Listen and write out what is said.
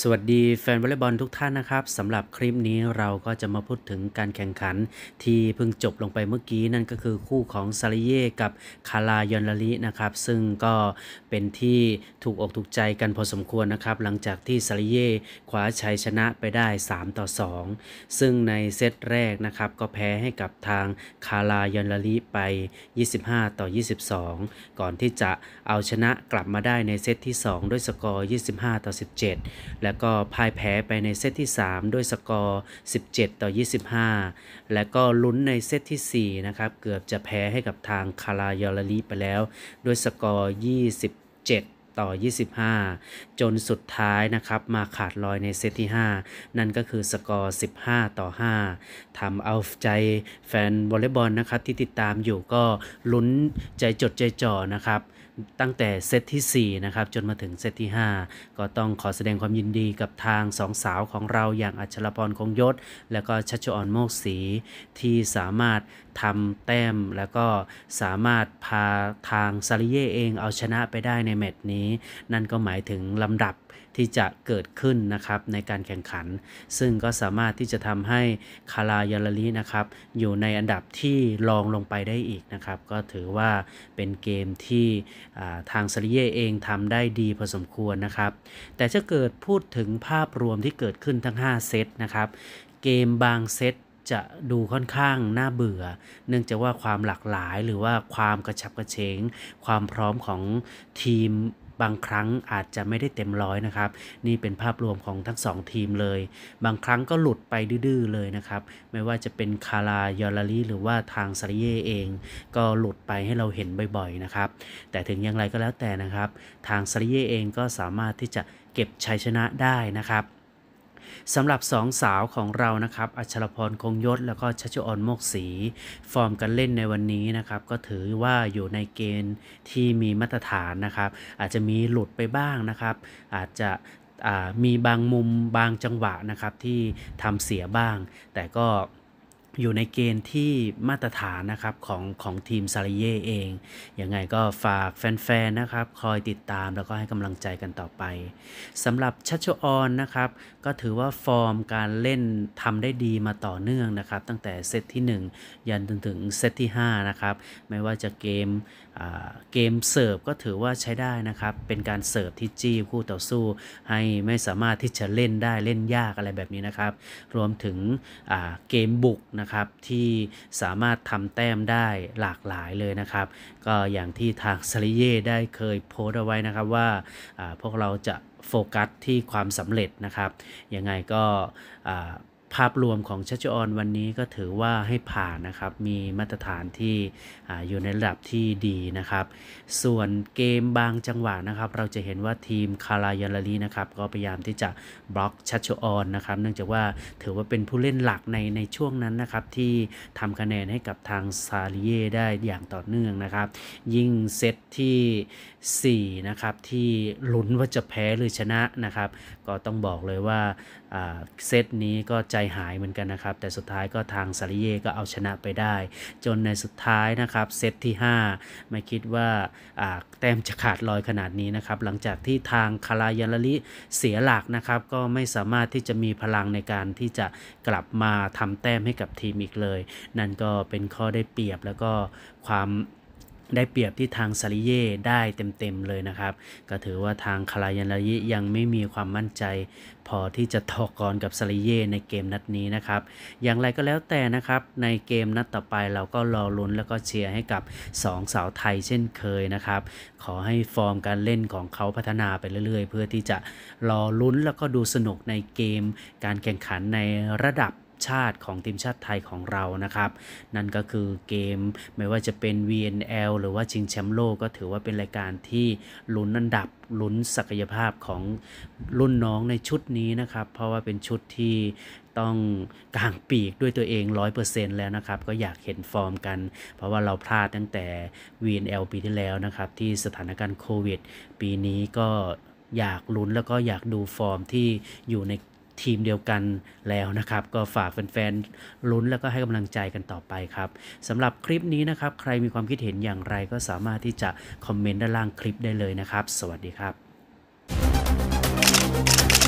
สวัสดีแฟนวอลเลย์บอลทุกท่านนะครับสำหรับคลิปนี้เราก็จะมาพูดถึงการแข่งขันที่เพิ่งจบลงไปเมื่อกี้นั่นก็คือคู่ของ ซาลิเย่กับคารายอนลาลินะครับ ซึ่งก็เป็นที่ถูกอกถูกใจกันพอสมควรนะครับ หลังจากที่ซาลิเย่คว้าชัย ชนะไปได้ 3 ต่อ 2 ซึ่งในเซตแรกนะครับ ก็แพ้ให้กับทางคารายอนลาลิไป 25ต่อ22ก่อนที่จะเอาชนะกลับมาได้ในเซตที่ 2 ด้วยสกอร์25ต่อ17และก็พ่ายแพ้ไปในเซตที่ 3 ด้วยสกอร์ 17 ต่อ 25 และก็ลุ้นในเซตที่4นะครับเกือบจะแพ้ให้กับทางคารายอลลีไปแล้ว ด้วยสกอร์ 27 ต่อ 25 จนสุดท้ายนะครับมาขาดลอยในเซตที่ 5 นั่นก็คือสกอร์ 15 ต่อ 5ทำเอาใจแฟนวอลเลย์บอลนะครับที่ติดตามอยู่ก็ลุ้นใจจดใจจ่อนะครับตั้งแต่เซตที่4นะครับจนมาถึงเซตที่ 5 ก็ต้องขอแสดงความยินดีกับทางสองสาวของเราอย่างอัชรพรคงยศและก็ชัชออนโมกศรีที่สามารถทำแต้มแล้วก็สามารถพาทางซาลิเย่เองเอาชนะไปได้ในแมตช์นี้ นั่นก็หมายถึงลำดับที่จะเกิดขึ้นนะครับในการแข่งขัน ซึ่งก็สามารถที่จะทำให้คารายาลลีนะครับ อยู่ในอันดับที่รองลงไปได้อีกนะครับ ก็ถือว่าเป็นเกมที่ทางซาริเยเองทำได้ดีพอสมควรนะครับ แต่จะเกิดพูดถึงภาพรวมที่เกิดขึ้นทั้ง 5เซตนะครับเกมบางเซตจะดูค่อนข้างน่าเบื่อ เนื่องจากว่าความหลากหลายหรือว่าความกระชับกระเฉง ความพร้อมของทีมบางครั้งอาจจะไม่ได้เต็มร้อยนะครับ นี่เป็นภาพรวมของทั้ง2ทีมเลย บางครั้งก็หลุดไปดื้อเลยนะครับ ไม่ว่าจะเป็นคารายอลาลีหรือว่าทางซาริเยเอง ก็หลุดไปให้เราเห็นบ่อยๆนะครับ แต่ถึงอย่างไรก็แล้วแต่นะครับ ทางซาริเยเองก็สามารถที่จะเก็บชัยชนะได้นะครับสำหรับสองสาวของเรานะครับอัชรพรคงยศ แล้วก็ชัชออน โมกศีฟอร์มกันเล่นในวันนี้นะครับ ก็ถือว่าอยู่ในเกณฑ์ที่มีมาตรฐานนะครับ อาจจะมีหลุดไปบ้างนะครับ อาจจะมีบางมุมบางจังหวะนะครับที่ทำเสียบ้าง แต่ก็อยู่ในเกณฑ์ที่มาตรฐานนะครับของของทีมซาลิเย่เอง ยังไงก็ฝากแฟนๆนะครับ คอยติดตามแล้วก็ให้กำลังใจกันต่อไป สำหรับชัชออนนะครับ ก็ถือว่าฟอร์มการเล่นทำได้ดีมาต่อเนื่องนะครับ ตั้งแต่เซตที่ 1 ยันถึงเซตที่ 5 นะครับ ไม่ว่าจะเกมเกมเสิร์ฟก็ถือว่าใช้ได้นะครับ เป็นการเสิร์ฟที่จี้คู่ต่อสู้ให้ไม่สามารถที่จะเล่นได้เล่นยากอะไรแบบนี้นะครับ รวมถึงเกมบุกนะครับที่สามารถทำแต้มได้หลากหลายเลยนะครับ ก็อย่างที่ทางซาริเย่ได้เคยโพสเอาไว้นะครับว่าพวกเราจะโฟกัสที่ความสำเร็จนะครับ ยังไงก็ภาพรวมของชัชออน วันนี้ก็ถือว่าให้ผ่านนะครับ มีมาตรฐานที่ออยู่ในระดับที่ดีนะครับ ส่วนเกมบางจังหวะนะครับเราจะเห็นว่าทีมคารายาลารีนะครับก็พยายามที่จะบล็อกชัชออนนะครับเนื่องจากว่าถือว่าเป็นผู้เล่นหลักในในช่วงนั้นนะครับ ที่ทำคะแนนให้กับทางซาลีเยได้อย่างต่อเนื่องนะครับ ยิ่งเซตที่ 4 นะครับ ที่ลุ้นว่าจะแพ้หรือชนะนะครับก็ต้องบอกเลยว่าเซตนี้ก็จะหายเหมือนกันนะครับแต่สุดท้ายก็ทางซาริเย่ก็เอาชนะไปได้ จนในสุดท้ายนะครับเซตที่ 5 ไม่คิดว่าแต้มจะขาดลอยขนาดนี้นะครับหลังจากที่ทางคารายาลลิเสียหลักนะครับ ก็ไม่สามารถที่จะมีพลังในการที่จะกลับมาทำแต้มให้กับทีมอีกเลยนั่นก็เป็นข้อได้เปรียบแล้วก็ความได้เปรียบที่ทางซาริเย่ได้เต็มๆเลยนะครับ ก็ถือว่าทางคารายันลายิยังไม่มีความมั่นใจ พอที่จะตอกรกับซาริเย่ในเกมนัดนี้นะครับอย่างไรก็แล้วแต่นะครับในเกมนัดต่อไปเราก็รอลุ้นแล้วก็เชียร์ให้กับ 2 สาวไทยเช่นเคยนะครับ ขอให้ฟอร์มการเล่นของเขาพัฒนาไปเรื่อย ๆ เพื่อที่จะรอลุ้นแล้วก็ดูสนุกในเกม การแข่งขันในระดับชาติของทีมชาติไทยของเรานะครับ นั่นก็คือเกมไม่ว่าจะเป็น VNL หรือว่าชิงแชมป์โลกก็ถือว่าเป็นรายการที่ลุ้นอันดับลุ้นศักยภาพของรุ่นน้องในชุดนี้นะครับ เพราะว่าเป็นชุดที่ต้องกลางปีกด้วยตัวเอง 100%แล้วนะครับ ก็อยากเห็นฟอร์มกัน เพราะว่าเราพลาดตั้งแต่ VNL ปีที่แล้วนะครับ ที่สถานการณ์โควิด ปีนี้ก็อยากลุ้นแล้วก็อยากดูฟอร์มที่อยู่ในทีมเดียวกันแล้วนะครับ ก็ฝากแฟนๆ ลุ้นแล้วก็ให้กำลังใจกันต่อไปครับสำหรับคลิปนี้นะครับ ใครมีความคิดเห็นอย่างไรก็สามารถที่จะคอมเมนต์ด้านล่างคลิปได้เลยนะครับ สวัสดีครับ